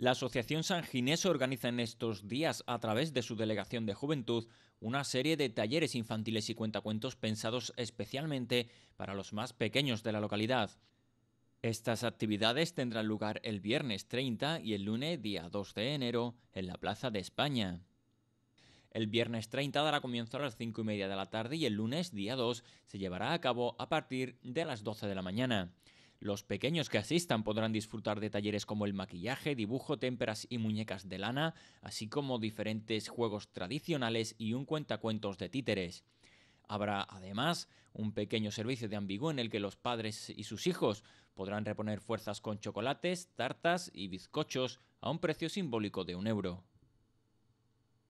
La Asociación San Ginés organiza en estos días, a través de su delegación de juventud, una serie de talleres infantiles y cuentacuentos pensados especialmente para los más pequeños de la localidad. Estas actividades tendrán lugar el viernes 30 y el lunes día 2 de enero en la Plaza de España. El viernes 30 dará comienzo a las 5 y media de la tarde y el lunes día 2 se llevará a cabo a partir de las 12 de la mañana. Los pequeños que asistan podrán disfrutar de talleres como el maquillaje, dibujo, témperas y muñecas de lana, así como diferentes juegos tradicionales y un cuentacuentos de títeres. Habrá además un pequeño servicio de ambiguo en el que los padres y sus hijos podrán reponer fuerzas con chocolates, tartas y bizcochos a un precio simbólico de un euro.